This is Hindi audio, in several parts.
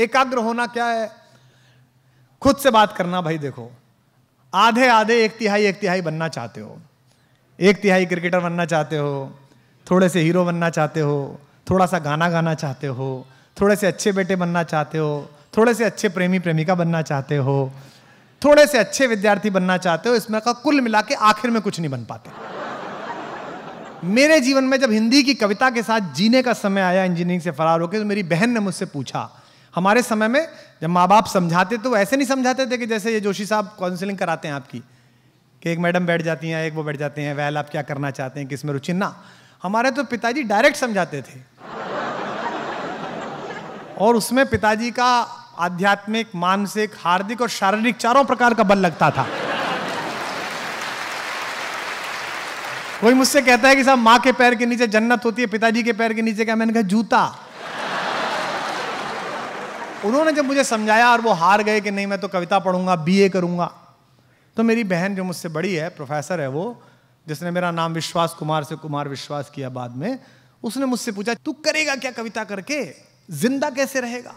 एकाग्र होना क्या है खुद से बात करना भाई देखो आधे आधे एक तिहाई एक तिहाई बनना चाहते हो एक तिहाई क्रिकेटर बनना चाहते हो थोड़े से हीरो बनना चाहते हो थोड़ा सा गाना गाना चाहते हो थोड़े से अच्छे बेटे बनना चाहते हो थोड़े से अच्छे प्रेमी प्रेमिका बनना चाहते हो थोड़े से अच्छे विद्यार्थी बनना चाहते हो इसमें का कुल मिला के आखिर में कुछ नहीं बन पाते मेरे जीवन में जब हिंदी की कविता के साथ जीने का समय आया इंजीनियरिंग से फरार होकर तो मेरी बहन ने मुझसे पूछा हमारे समय में जब माँ बाप समझाते तो ऐसे नहीं समझाते थे कि जैसे ये जोशी साहब काउंसलिंग कराते हैं आपकी कि एक मैडम बैठ जाती हैं एक वो बैठ जाते हैं वैल आप क्या करना चाहते हैं किस में रुचि ना हमारे तो पिताजी डायरेक्ट समझाते थे और उसमें पिताजी का आध्यात्मिक मानसिक हार्दिक और शारीरिक चारों प्रकार का बल लगता था कोई मुझसे कहता है कि साहब माँ के पैर के नीचे जन्नत होती है पिताजी के पैर के नीचे क्या मैंने कहा जूता उन्होंने जब मुझे समझाया और वो हार गए कि नहीं मैं तो कविता पढ़ूंगा ए करूंगा तो मेरी बहन जो मुझसे बड़ी है प्रोफेसर है वो जिसने मेरा नाम विश्वास कुमार से कुमार विश्वास किया बाद में उसने मुझसे पूछा तू करेगा क्या कविता करके जिंदा कैसे रहेगा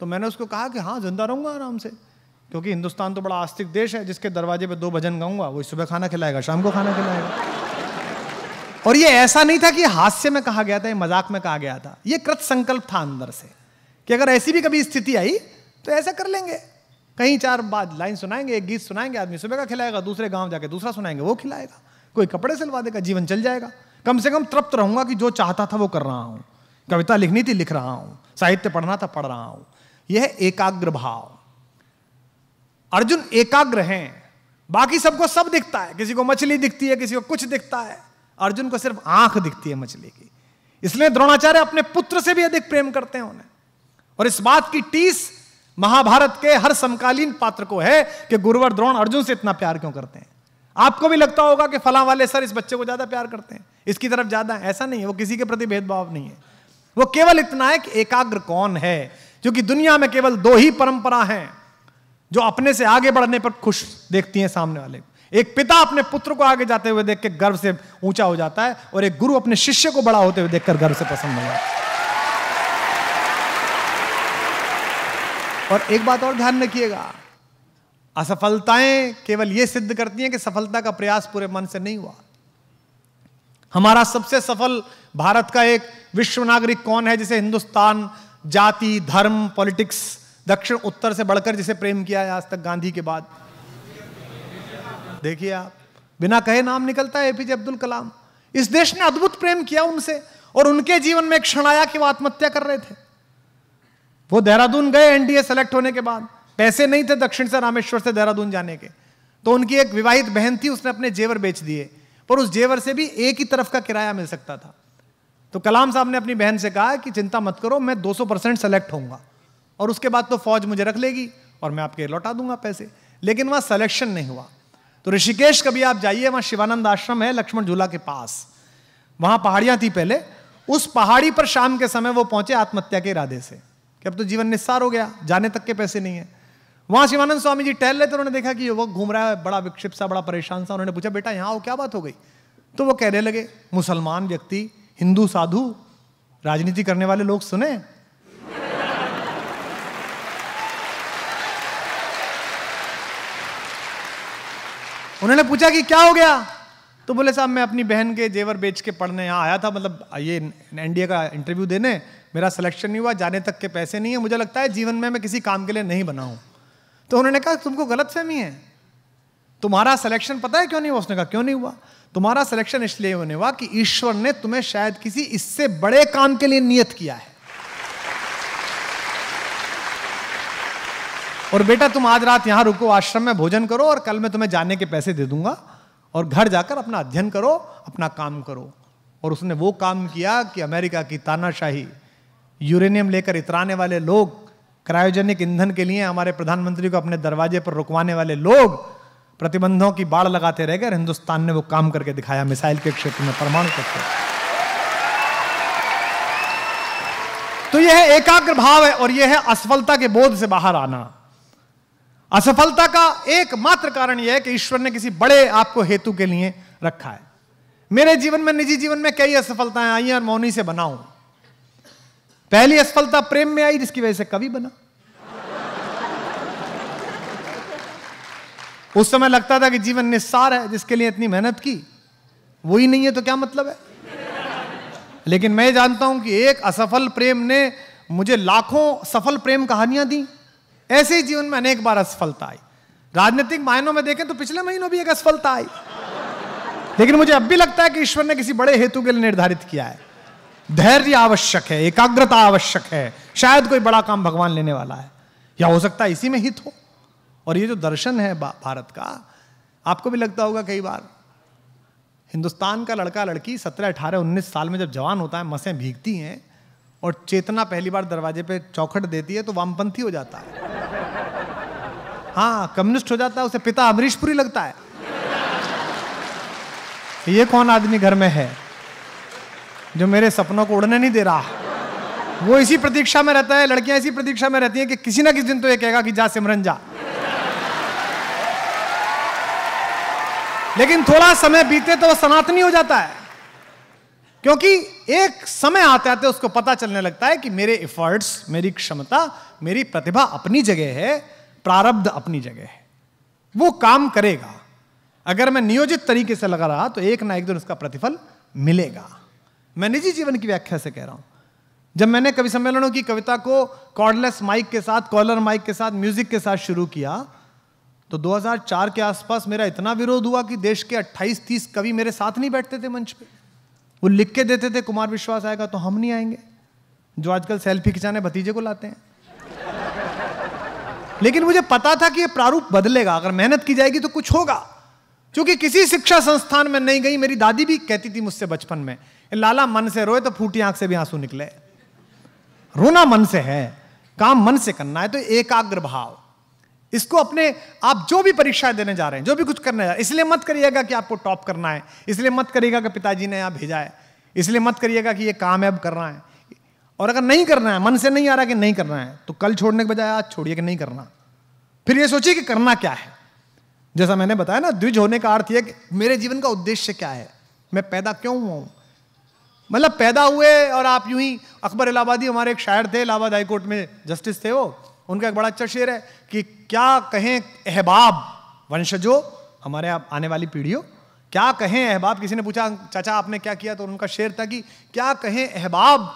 तो मैंने उसको कहा कि हाँ जिंदा रहूंगा आराम से क्योंकि हिंदुस्तान तो बड़ा आस्तिक देश है जिसके दरवाजे पे दो भजन गाऊंगा वही सुबह खाना खिलाएगा शाम को खाना खिलाएगा और ये ऐसा नहीं था कि हास्य में कहा गया था ये मजाक में कहा गया था ये कृत संकल्प था अंदर से कि अगर ऐसी भी कभी स्थिति आई तो ऐसा कर लेंगे कहीं चार बात लाइन सुनाएंगे एक गीत सुनाएंगे आदमी सुबह का खिलाएगा दूसरे गांव जाके दूसरा सुनाएंगे वो खिलाएगा कोई कपड़े सिलवा देगा जीवन चल जाएगा कम से कम तृप्त रहूंगा कि जो चाहता था वो कर रहा हूं कविता लिखनी थी लिख रहा हूं साहित्य पढ़ना था पढ़ रहा हूं यह एकाग्र भाव अर्जुन एकाग्र हैं बाकी सबको सब दिखता है किसी को मछली दिखती है किसी को कुछ दिखता है अर्जुन को सिर्फ आंख दिखती है मछली की इसलिए द्रोणाचार्य अपने पुत्र से भी अधिक प्रेम करते हैं उन्हें और इस बात की टीस महाभारत के हर समकालीन पात्र को है कि गुरुवर द्रोण अर्जुन से इतना प्यार क्यों करते हैं आपको भी लगता होगा कि फला वाले सर इस बच्चे को ज्यादा प्यार करते हैं इसकी तरफ ज्यादा ऐसा नहीं है वो किसी के प्रति भेदभाव नहीं है वो केवल इतना है कि एकाग्र कौन है क्योंकि दुनिया में केवल दो ही परंपरा है जो अपने से आगे बढ़ने पर खुश देखती हैं सामने वाले एक पिता अपने पुत्र को आगे जाते हुए देख के गर्व से ऊंचा हो जाता है और एक गुरु अपने शिष्य को बड़ा होते हुए देखकर गर्व से पसंद हो जाता है और एक बात और ध्यान रखिएगा असफलताएं केवल यह सिद्ध करती हैं कि सफलता का प्रयास पूरे मन से नहीं हुआ हमारा सबसे सफल भारत का एक विश्व नागरिक कौन है जिसे हिंदुस्तान जाति धर्म पॉलिटिक्स दक्षिण उत्तर से बढ़कर जिसे प्रेम किया है आज तक गांधी के बाद देखिए आप बिना कहे नाम निकलता है एपीजे अब्दुल कलाम इस देश ने अद्भुत प्रेम किया उनसे और उनके जीवन में एक क्षण आया कि वह आत्महत्या कर रहे थे वो देहरादून गए एनडीए सेलेक्ट होने के बाद पैसे नहीं थे दक्षिण से रामेश्वर से देहरादून जाने के तो उनकी एक विवाहित बहन थी उसने अपने जेवर बेच दिए पर उस जेवर से भी एक ही तरफ का किराया मिल सकता था तो कलाम साहब ने अपनी बहन से कहा कि चिंता मत करो मैं 200 परसेंट सेलेक्ट होऊंगा और उसके बाद तो फौज मुझे रख लेगी और मैं आपके लौटा दूंगा पैसे लेकिन वहां सेलेक्शन नहीं हुआ तो ऋषिकेश कभी आप जाइए वहाँ शिवानंद आश्रम है लक्ष्मण झूला के पास वहाँ पहाड़ियां थी पहले उस पहाड़ी पर शाम के समय वो पहुंचे आत्महत्या के इरादे से कि अब तो जीवन निस्सार हो गया जाने तक के पैसे नहीं है वहां शिवानंद स्वामी जी टहल रहे थे उन्होंने देखा कि युवक घूम रहा है बड़ा विक्षिप्त सा बड़ा परेशान सा उन्होंने पूछा बेटा यहाँ हो क्या बात हो गई तो वो कहने लगे मुसलमान व्यक्ति हिंदू साधु राजनीति करने वाले लोग सुने उन्होंने पूछा कि क्या हो गया तो बोले साहब मैं अपनी बहन के जेवर बेच के पढ़ने यहाँ आया था मतलब ये एनडीए का इंटरव्यू देने मेरा सिलेक्शन नहीं हुआ जाने तक के पैसे नहीं है मुझे लगता है जीवन में मैं किसी काम के लिए नहीं बना हूं तो उन्होंने कहा तुमको गलत फहमी है तुम्हारा सिलेक्शन पता है क्यों नहीं हुआ उसने कहा क्यों नहीं हुआ तुम्हारा सिलेक्शन इसलिए होने हुआ कि ईश्वर ने तुम्हें शायद किसी इससे बड़े काम के लिए नियत किया है और बेटा तुम आज रात यहां रुको आश्रम में भोजन करो और कल मैं तुम्हें जाने के पैसे दे दूंगा और घर जाकर अपना अध्ययन करो अपना काम करो और उसने वो काम किया कि अमेरिका की तानाशाही यूरेनियम लेकर इतराने वाले लोग क्रायोजेनिक ईंधन के लिए हमारे प्रधानमंत्री को अपने दरवाजे पर रुकवाने वाले लोग प्रतिबंधों की बाढ़ लगाते रह गए हिंदुस्तान ने वो काम करके दिखाया मिसाइल के क्षेत्र में परमाणु क्षेत्र तो यह एकाग्र भाव है और यह है असफलता के बोध से बाहर आना असफलता का एकमात्र कारण यह है कि ईश्वर ने किसी बड़े आपको हेतु के लिए रखा है मेरे जीवन में निजी जीवन में कई असफलताएं आई हैं और मौनी से बनाऊं पहली असफलता प्रेम में आई जिसकी वजह से कवि बना उस समय लगता था कि जीवन निस्सार है जिसके लिए इतनी मेहनत की वो ही नहीं है तो क्या मतलब है लेकिन मैं जानता हूं कि एक असफल प्रेम ने मुझे लाखों सफल प्रेम कहानियां दी ऐसे ही जीवन में अनेक बार असफलता आई राजनीतिक मायनों में देखें तो पिछले महीनों भी एक असफलता आई लेकिन मुझे अब भी लगता है कि ईश्वर ने किसी बड़े हेतु के लिए निर्धारित किया है धैर्य आवश्यक है एकाग्रता आवश्यक है शायद कोई बड़ा काम भगवान लेने वाला है या हो सकता है इसी में हित हो और ये जो दर्शन है भारत का आपको भी लगता होगा कई बार हिंदुस्तान का लड़का लड़की सत्रह अठारह उन्नीस साल में जब जवान होता है मसें भीगती हैं और चेतना पहली बार दरवाजे पे चौखट देती है तो वामपंथी हो जाता है हाँ कम्युनिस्ट हो जाता है उसे पिता अमरीशपुरी लगता है ये कौन आदमी घर में है जो मेरे सपनों को उड़ने नहीं दे रहा वो इसी प्रतीक्षा में रहता है लड़कियां इसी प्रतीक्षा में रहती हैं कि किसी ना किसी दिन तो ये कहेगा कि जा सिमरन जा लेकिन थोड़ा समय बीते तो वो सनातनी हो जाता है क्योंकि एक समय आते आते उसको पता चलने लगता है कि मेरे एफर्ट्स मेरी क्षमता मेरी प्रतिभा अपनी जगह है प्रारब्ध अपनी जगह है वो काम करेगा अगर मैं नियोजित तरीके से लगा रहा तो एक ना एक दिन उसका प्रतिफल मिलेगा मैं निजी जीवन की व्याख्या से कह रहा हूं जब मैंने कवि सम्मेलनों की कविता को कॉर्डलेस माइक के साथ कॉलर माइक के साथ म्यूजिक के साथ शुरू किया तो 2004 के आसपास मेरा इतना विरोध हुआ कि देश के 28-30 कवि मेरे साथ नहीं बैठते थे मंच पे वो लिख के देते थे कुमार विश्वास आएगा तो हम नहीं आएंगे जो आजकल सेल्फी खिंचाने भतीजे को लाते हैं लेकिन मुझे पता था कि ये प्रारूप बदलेगा अगर मेहनत की जाएगी तो कुछ होगा क्योंकि किसी शिक्षा संस्थान में नहीं गई मेरी दादी भी कहती थी मुझसे बचपन में लाला मन से रोए तो फूटी आंख से भी आंसू निकले रोना मन से है काम मन से करना है तो एकाग्र भाव इसको अपने आप जो भी परीक्षा देने जा रहे हैं जो भी कुछ करने जा रहे हैं इसलिए मत करिएगा कि आपको टॉप करना है इसलिए मत करिएगा कि पिताजी ने यहां भेजा है इसलिए मत करिएगा कि ये काम है अब करना है और अगर नहीं करना है मन से नहीं आ रहा कि नहीं करना है तो कल छोड़ने के बजाय आज छोड़िए कि नहीं करना फिर ये सोचिए कि करना क्या है जैसा मैंने बताया ना द्विज होने का अर्थ यह कि मेरे जीवन का उद्देश्य क्या है मैं पैदा क्यों हुआ हूँ मतलब पैदा हुए और आप यूं ही अकबर इलाहाबादी हमारे एक शायर थे इलाहाबाद हाईकोर्ट में जस्टिस थे वो उनका एक बड़ा अच्छा शेर है कि क्या कहें अहबाब वंशजो हमारे आप आने वाली पीढ़ियों क्या कहें अहबाब किसी ने पूछा चाचा आपने क्या किया तो उनका शेर था कि क्या कहें अहबाब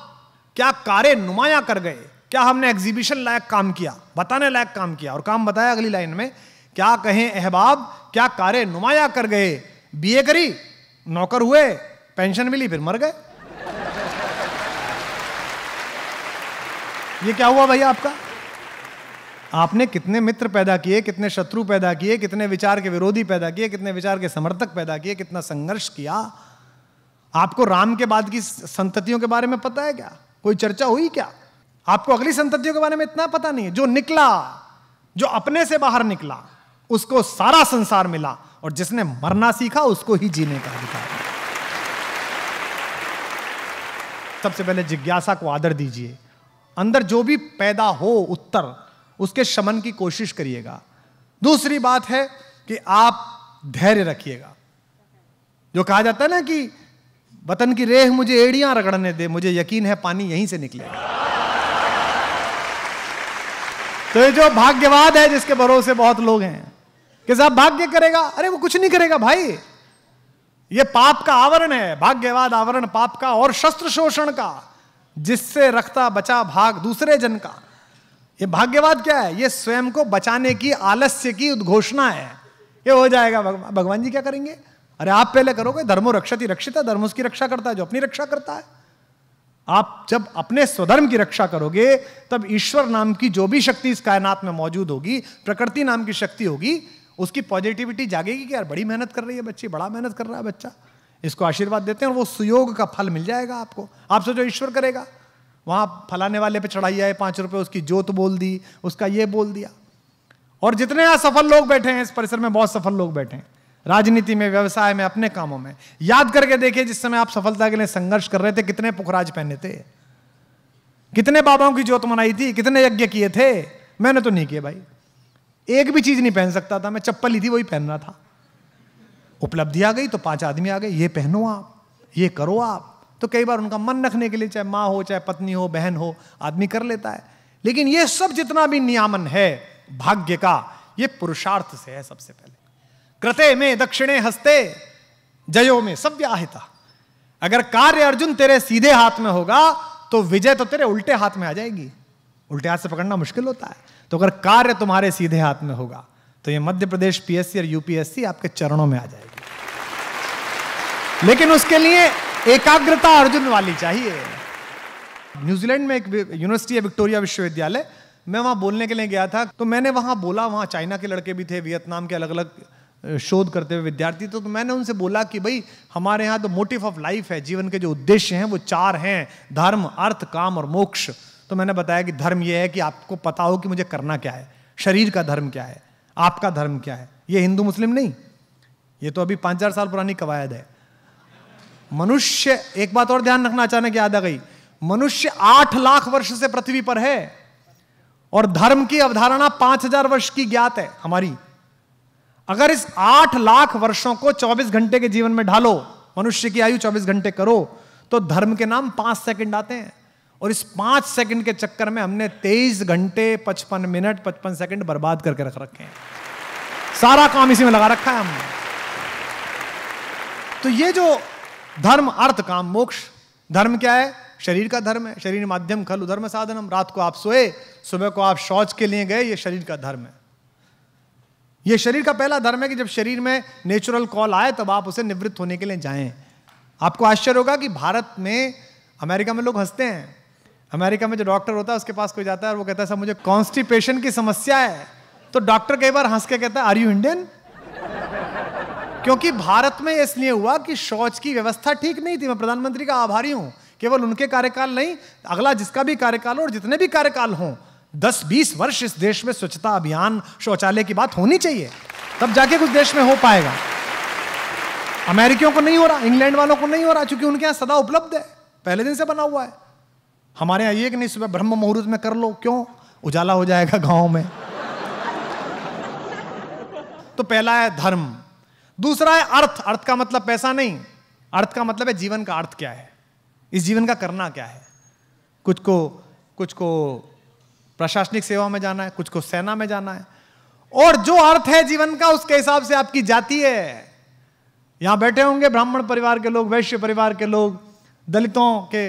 क्या कारे नुमाया कर गए क्या हमने एग्जीबिशन लायक काम किया बताने लायक काम किया और काम बताया अगली लाइन में क्या कहें अहबाब क्या कार्य नुमाया कर गए बीए करी नौकर हुए पेंशन मिली फिर मर गए ये क्या हुआ भाई आपका आपने कितने मित्र पैदा किए कितने शत्रु पैदा किए कितने विचार के विरोधी पैदा किए कितने विचार के समर्थक पैदा किए कितना संघर्ष किया आपको राम के बाद की संततियों के बारे में पता है क्या कोई चर्चा हुई क्या आपको अगली संततियों के बारे में इतना पता नहीं है जो निकला जो अपने से बाहर निकला उसको सारा संसार मिला और जिसने मरना सीखा उसको ही जीने का अधिकार सबसे पहले जिज्ञासा को आदर दीजिए अंदर जो भी पैदा हो उत्तर उसके शमन की कोशिश करिएगा दूसरी बात है कि आप धैर्य रखिएगा जो कहा जाता है ना कि वतन की रेह मुझे एड़ियां रगड़ने दे मुझे यकीन है पानी यहीं से निकलेगा तो ये जो भाग्यवाद है जिसके भरोसे बहुत लोग हैं कि साहब भाग्य करेगा अरे वो कुछ नहीं करेगा भाई ये पाप का आवरण है भाग्यवाद आवरण पाप का और शस्त्र शोषण का जिससे रखता बचा भाग दूसरे जन का ये भाग्यवाद क्या है ये स्वयं को बचाने की आलस्य की उद्घोषणा है ये हो जाएगा भगवान जी क्या करेंगे अरे आप पहले करोगे धर्मो रक्षा ही रक्षित है धर्म उसकी रक्षा करता है जो अपनी रक्षा करता है आप जब अपने स्वधर्म की रक्षा करोगे तब ईश्वर नाम की जो भी शक्ति इस कायनात में मौजूद होगी प्रकृति नाम की शक्ति होगी उसकी पॉजिटिविटी जागेगी कि यार बड़ी मेहनत कर रही है बच्ची बड़ा मेहनत कर रहा है बच्चा इसको आशीर्वाद देते हैं और वो सुयोग का फल मिल जाएगा आपको आप सोचो ईश्वर करेगा वहाँ फलाने वाले पे चढ़ाई आए पाँच रुपये उसकी जोत बोल दी उसका ये बोल दिया और जितने असफल लोग बैठे हैं इस परिसर में बहुत सफल लोग बैठे हैं राजनीति में व्यवसाय में अपने कामों में याद करके देखिए जिस समय आप सफलता के लिए संघर्ष कर रहे थे कितने पुखराज पहने थे कितने बाबाओं की जोत मनाई थी कितने यज्ञ किए थे मैंने तो नहीं किए भाई एक भी चीज नहीं पहन सकता था मैं चप्पल ली थी वही पहन रहा था उपलब्धि आ गई तो पांच आदमी आ गए ये पहनो आप ये करो आप तो कई बार उनका मन रखने के लिए चाहे माँ हो चाहे पत्नी हो बहन हो आदमी कर लेता है लेकिन ये सब जितना भी नियामन है भाग्य का ये पुरुषार्थ से है सबसे पहले कृते में दक्षिणे हस्ते जयो में सब व्याहिता अगर कार्य अर्जुन तेरे सीधे हाथ में होगा तो विजय तो तेरे उल्टे हाथ में आ जाएगी उल्टे हाथ से पकड़ना मुश्किल होता है तो अगर कार्य तुम्हारे सीधे हाथ में होगा तो ये मध्य प्रदेश पीएससी और यूपीएससी आपके चरणों में आ जाएगी लेकिन उसके लिए एकाग्रता अर्जुन वाली चाहिए न्यूजीलैंड में एक यूनिवर्सिटी है विक्टोरिया विश्वविद्यालय मैं वहां बोलने के लिए गया था तो मैंने वहां बोला वहां चाइना के लड़के भी थे वियतनाम के अलग अलग शोध करते हुए विद्यार्थी तो, तो मैंने उनसे बोला कि भाई हमारे यहाँ तो मोटिव ऑफ लाइफ है जीवन के जो उद्देश्य हैं वो चार हैं धर्म अर्थ काम और मोक्ष तो मैंने बताया कि धर्म यह है कि आपको पता हो कि मुझे करना क्या है शरीर का धर्म क्या है आपका धर्म क्या है ये हिंदू मुस्लिम नहीं ये तो अभी पांच चार साल पुरानी कवायद है मनुष्य एक बात और ध्यान रखना अचानक याद आ गई मनुष्य आठ लाख वर्ष से पृथ्वी पर है और धर्म की अवधारणा पांच हजार वर्ष की ज्ञात है हमारी अगर इस आठ लाख वर्षों को चौबीस घंटे के जीवन में ढालो मनुष्य की आयु चौबीस घंटे करो तो धर्म के नाम पांच सेकंड आते हैं और इस पांच सेकंड के चक्कर में हमने तेईस घंटे पचपन मिनट पचपन सेकंड बर्बाद करके रख रखे हैं सारा काम इसी में लगा रखा है हमने तो ये जो धर्म अर्थ काम मोक्ष धर्म क्या है शरीर का धर्म है शरीर माध्यम खल धर्म हम रात को आप सोए सुबह को आप शौच के लिए गए ये शरीर का धर्म है ये शरीर का पहला धर्म है कि जब शरीर में नेचुरल कॉल आए तब आप उसे निवृत्त होने के लिए जाएं आपको आश्चर्य होगा कि भारत में अमेरिका में लोग हंसते हैं अमेरिका में जो डॉक्टर होता है उसके पास कोई जाता है और वो कहता है सर मुझे कॉन्स्टिपेशन की समस्या है तो डॉक्टर कई बार हंस के कहता है आर यू इंडियन क्योंकि भारत में इसलिए हुआ कि शौच की व्यवस्था ठीक नहीं थी मैं प्रधानमंत्री का आभारी हूं केवल उनके कार्यकाल नहीं अगला जिसका भी कार्यकाल हो और जितने भी कार्यकाल हों दस बीस वर्ष इस देश में स्वच्छता अभियान शौचालय की बात होनी चाहिए तब जाके कुछ देश में हो पाएगा अमेरिकियों को नहीं हो रहा इंग्लैंड वालों को नहीं हो रहा क्योंकि उनके यहां सदा उपलब्ध है पहले दिन से बना हुआ है हमारे यहाँ ये कि नहीं सुबह ब्रह्म मुहूर्त में कर लो क्यों उजाला हो जाएगा गांव में तो पहला है धर्म दूसरा है अर्थ अर्थ का मतलब पैसा नहीं अर्थ का मतलब है जीवन का अर्थ क्या है इस जीवन का करना क्या है कुछ को कुछ को प्रशासनिक सेवा में जाना है कुछ को सेना में जाना है और जो अर्थ है जीवन का उसके हिसाब से आपकी जाति है यहां बैठे होंगे ब्राह्मण परिवार के लोग वैश्य परिवार के लोग दलितों के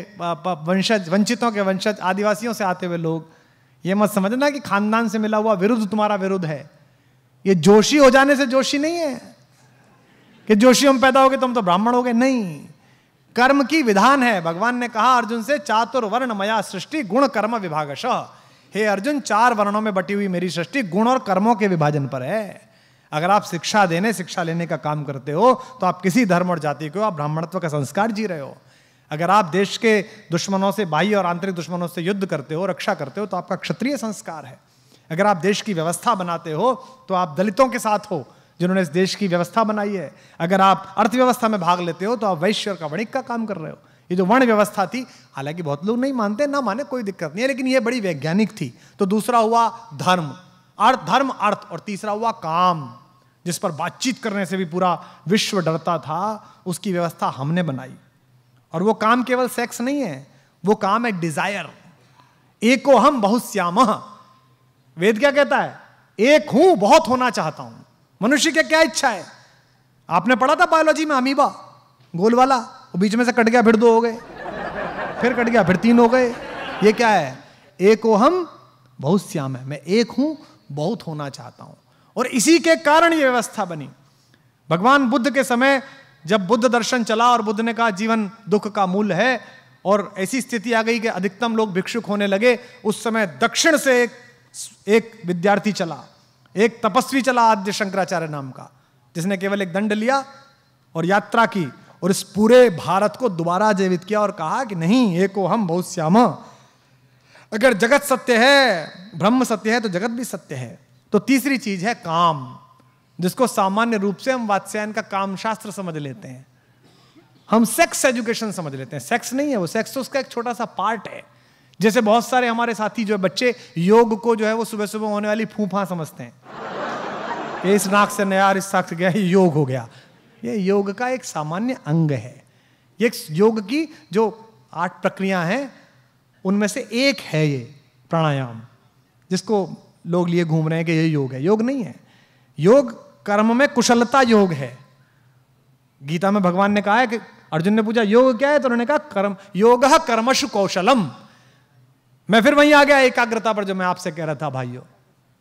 वंशज वंचितों के वंशज आदिवासियों से आते हुए लोग ये मत समझना कि खानदान से मिला हुआ विरुद्ध तुम्हारा विरुद्ध है ये जोशी हो जाने से जोशी नहीं है कि जोशी हम पैदा हो गए तुम तो, तो ब्राह्मण हो गए नहीं कर्म की विधान है भगवान ने कहा अर्जुन से चातुर्वर्ण मया सृष्टि गुण कर्म विभागश हे अर्जुन चार वर्णों में बटी हुई मेरी सृष्टि गुण और कर्मों के विभाजन पर है अगर आप शिक्षा देने शिक्षा लेने का काम करते हो तो आप किसी धर्म और जाति को आप ब्राह्मणत्व का संस्कार जी रहे हो अगर आप देश के दुश्मनों से बाह्य और आंतरिक दुश्मनों से युद्ध करते हो रक्षा करते हो तो आपका क्षत्रिय संस्कार है अगर आप देश की व्यवस्था बनाते हो तो आप दलितों के साथ हो जिन्होंने इस देश की व्यवस्था बनाई है अगर आप अर्थव्यवस्था में भाग लेते हो तो आप वैश्य और का वणिक का काम कर रहे हो ये जो वर्ण व्यवस्था थी हालांकि बहुत लोग नहीं मानते ना माने कोई दिक्कत नहीं है लेकिन ये बड़ी वैज्ञानिक थी तो दूसरा हुआ धर्म अर्थ धर्म अर्थ और तीसरा हुआ काम जिस पर बातचीत करने से भी पूरा विश्व डरता था उसकी व्यवस्था हमने बनाई और वो काम केवल सेक्स नहीं है वो काम है डिजायर एको हम बहुत श्याम वेद क्या कहता है एक हूं बहुत होना चाहता हूं मनुष्य की क्या इच्छा है आपने पढ़ा था बायोलॉजी में अमीबा गोल वाला वो बीच में से कट गया फिर दो हो गए फिर कट गया फिर तीन हो गए ये क्या है एक ओ हम बहुत श्याम है मैं एक हूं बहुत होना चाहता हूं और इसी के कारण ये व्यवस्था बनी भगवान बुद्ध के समय जब बुद्ध दर्शन चला और बुद्ध ने कहा जीवन दुख का मूल है और ऐसी स्थिति आ गई कि अधिकतम लोग भिक्षुक होने लगे उस समय दक्षिण से एक एक विद्यार्थी चला एक तपस्वी चला आद्य शंकराचार्य नाम का जिसने केवल एक दंड लिया और यात्रा की और इस पूरे भारत को दोबारा जीवित किया और कहा कि नहीं एको हम बहुत श्याम अगर जगत सत्य है ब्रह्म सत्य है तो जगत भी सत्य है तो तीसरी चीज है काम जिसको सामान्य रूप से हम वात्स्यायन का काम शास्त्र समझ लेते हैं हम सेक्स एजुकेशन समझ लेते हैं सेक्स नहीं है वो सेक्स तो उसका एक छोटा सा पार्ट है जैसे बहुत सारे हमारे साथी जो है बच्चे योग को जो है वो सुबह सुबह होने वाली फूफा समझते हैं इस नाक से नया और इस नाक से गया ये योग हो गया ये योग का एक सामान्य अंग है ये योग की जो आठ प्रक्रिया हैं उनमें से एक है ये प्राणायाम जिसको लोग लिए घूम रहे हैं कि ये योग है योग नहीं है योग कर्म में कुशलता योग है गीता में भगवान ने कहा है कि अर्जुन ने पूछा योग क्या है तो उन्होंने कहा कर्म योग कर्मश कौशलम मैं फिर वहीं आ गया एकाग्रता पर जो मैं आपसे कह रहा था भाइयों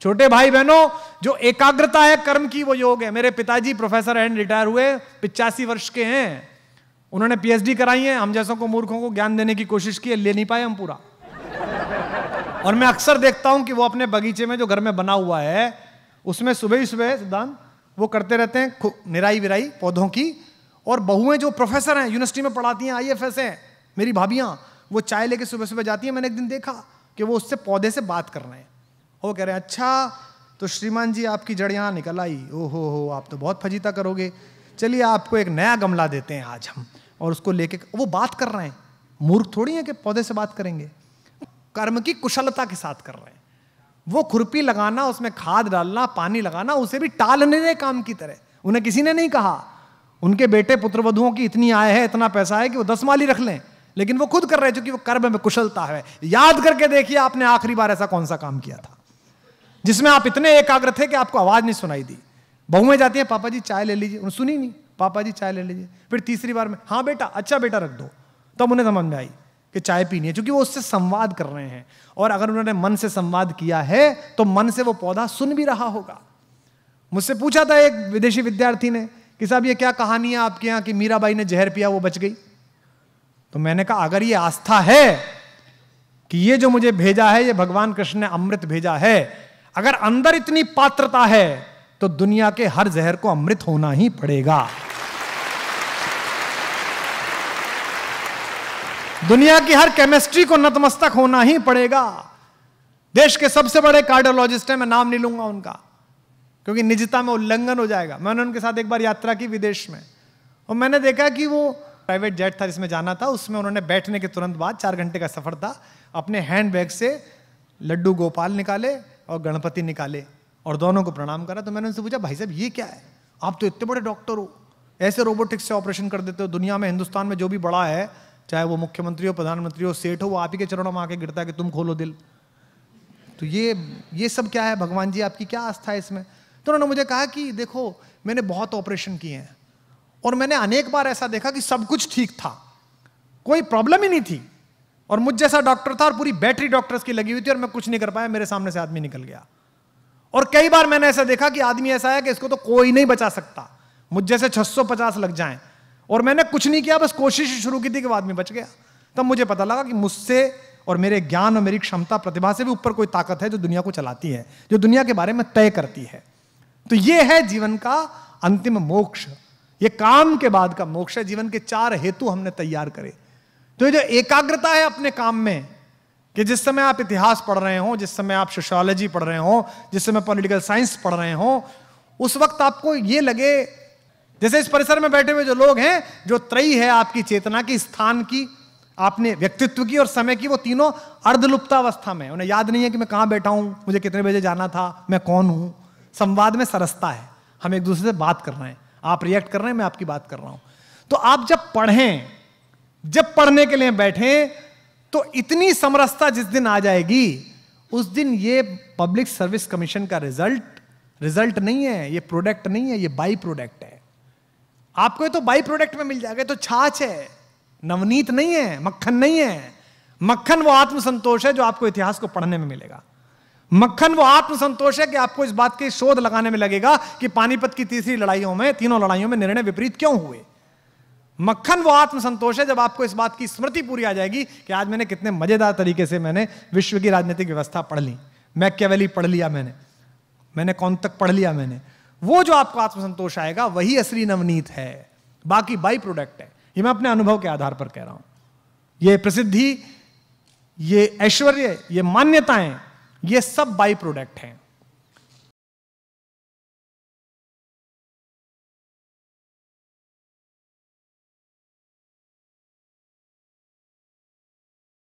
छोटे भाई बहनों जो एकाग्रता है कर्म की वो योग है मेरे पिताजी प्रोफेसर एंड रिटायर हुए पिचासी वर्ष के हैं उन्होंने पीएचडी कराई है हम जैसों को मूर्खों को ज्ञान देने की कोशिश की है ले नहीं पाए हम पूरा और मैं अक्सर देखता हूं कि वो अपने बगीचे में जो घर में बना हुआ है उसमें सुबह ही सुबह सिद्धांत वो करते रहते हैं निराई विराई पौधों की और बहुएं जो प्रोफेसर हैं यूनिवर्सिटी में पढ़ाती हैं आई एफ एस हैं मेरी भाभियाँ वो चाय लेके सुबह सुबह जाती हैं मैंने एक दिन देखा कि वो उससे पौधे से बात कर रहे हैं वो कह रहे हैं अच्छा तो श्रीमान जी आपकी जड़ यहाँ निकल आई ओहो हो आप तो बहुत फजीता करोगे चलिए आपको एक नया गमला देते हैं आज हम और उसको लेके वो बात कर रहे हैं मूर्ख थोड़ी है कि पौधे से बात करेंगे कर्म की कुशलता के साथ कर रहे हैं वो खुरपी लगाना उसमें खाद डालना पानी लगाना उसे भी टालने के काम की तरह उन्हें किसी ने नहीं कहा उनके बेटे पुत्र वधुओं की इतनी आय है इतना पैसा है कि वो दस माली रख लें लेकिन वो खुद कर रहे हैं क्योंकि वो कर्म में कुशलता है याद करके देखिए आपने आखिरी बार ऐसा कौन सा काम किया था जिसमें आप इतने एकाग्र थे कि आपको आवाज नहीं सुनाई दी बहुएं जाती हैं पापा जी चाय ले लीजिए उन्हें सुनी नहीं पापा जी चाय ले लीजिए फिर तीसरी बार में हाँ बेटा अच्छा बेटा रख दो तब उन्हें समझ में आई कि चाय पीनी है क्योंकि वो उससे संवाद कर रहे हैं और अगर उन्होंने मन से संवाद किया है तो मन से वो पौधा सुन भी रहा होगा मुझसे पूछा था एक विदेशी विद्यार्थी ने कि साहब ये क्या कहानी है आपके यहाँ कि मीराबाई ने जहर पिया वो बच गई तो मैंने कहा अगर ये आस्था है कि ये जो मुझे भेजा है ये भगवान कृष्ण ने अमृत भेजा है अगर अंदर इतनी पात्रता है तो दुनिया के हर जहर को अमृत होना ही पड़ेगा दुनिया की हर केमिस्ट्री को नतमस्तक होना ही पड़ेगा देश के सबसे बड़े कार्डियोलॉजिस्ट हैं मैं नाम नहीं लूंगा उनका क्योंकि निजता में उल्लंघन हो जाएगा मैंने उनके साथ एक बार यात्रा की विदेश में और मैंने देखा कि वो प्राइवेट जेट था जिसमें जाना था उसमें उन्होंने बैठने के तुरंत बाद चार घंटे का सफर था अपने हैंड बैग से लड्डू गोपाल निकाले और गणपति निकाले और दोनों को प्रणाम करा तो मैंने उनसे पूछा भाई साहब ये क्या है आप तो इतने बड़े डॉक्टर हो ऐसे रोबोटिक्स से ऑपरेशन कर देते हो दुनिया में हिंदुस्तान में जो भी बड़ा है चाहे वो मुख्यमंत्री हो प्रधानमंत्री हो सेठ हो वो आप ही के चरणों में आके गिरता है कि तुम खोलो दिल तो ये ये सब क्या है भगवान जी आपकी क्या आस्था है इसमें तो उन्होंने मुझे कहा कि देखो मैंने बहुत ऑपरेशन किए हैं और मैंने अनेक बार ऐसा देखा कि सब कुछ ठीक था कोई प्रॉब्लम ही नहीं थी और मुझ जैसा डॉक्टर था और पूरी बैटरी डॉक्टर्स की लगी हुई थी और मैं कुछ नहीं कर पाया मेरे सामने से आदमी निकल गया और कई बार मैंने ऐसा देखा कि आदमी ऐसा है कि इसको तो कोई नहीं बचा सकता मुझ जैसे 650 लग जाएं और मैंने कुछ नहीं किया बस कोशिश शुरू की थी कि बाद आदमी बच गया तब मुझे पता लगा कि मुझसे और मेरे ज्ञान और मेरी क्षमता प्रतिभा से भी ऊपर कोई ताकत है जो दुनिया को चलाती है जो दुनिया के बारे में तय करती है तो यह है जीवन का अंतिम मोक्ष ये काम के बाद का मोक्ष है जीवन के चार हेतु हमने तैयार करे तो ये जो एकाग्रता है अपने काम में कि जिस समय आप इतिहास पढ़ रहे हो जिस समय आप सोशोलॉजी पढ़ रहे हो जिस समय पॉलिटिकल साइंस पढ़ रहे हो उस वक्त आपको ये लगे जैसे इस परिसर में बैठे हुए जो लोग हैं जो त्रयी है आपकी चेतना की स्थान की आपने व्यक्तित्व की और समय की वो तीनों अर्धलुप्तावस्था में उन्हें याद नहीं है कि मैं कहाँ बैठा हूँ मुझे कितने बजे जाना था मैं कौन हूँ संवाद में सरसता है हम एक दूसरे से बात कर रहे हैं आप रिएक्ट कर रहे हैं मैं आपकी बात कर रहा हूं तो आप जब पढ़ें जब पढ़ने के लिए बैठें तो इतनी समरसता जिस दिन आ जाएगी उस दिन ये पब्लिक सर्विस कमीशन का रिजल्ट रिजल्ट नहीं है ये प्रोडक्ट नहीं है ये बाई प्रोडक्ट है आपको ये तो बाई प्रोडक्ट में मिल जाएगा तो छाछ है नवनीत नहीं है मक्खन नहीं है मक्खन वो आत्मसंतोष है जो आपको इतिहास को पढ़ने में मिलेगा मक्खन वो आत्मसंतोष है कि आपको इस बात के शोध लगाने में लगेगा कि पानीपत की तीसरी लड़ाइयों में तीनों लड़ाइयों में निर्णय विपरीत क्यों हुए मक्खन वो आत्मसंतोष है जब आपको इस बात की स्मृति पूरी आ जाएगी कि आज मैंने कितने मजेदार तरीके से मैंने विश्व की राजनीतिक व्यवस्था पढ़ ली मैक्यावेली पढ़ लिया मैंने मैंने कौन तक पढ़ लिया मैंने वो जो आपको आत्मसंतोष आएगा वही असली नवनीत है बाकी बाई प्रोडक्ट है ये मैं अपने अनुभव के आधार पर कह रहा हूं ये प्रसिद्धि ये ऐश्वर्य ये मान्यताएं ये सब बाई प्रोडक्ट हैं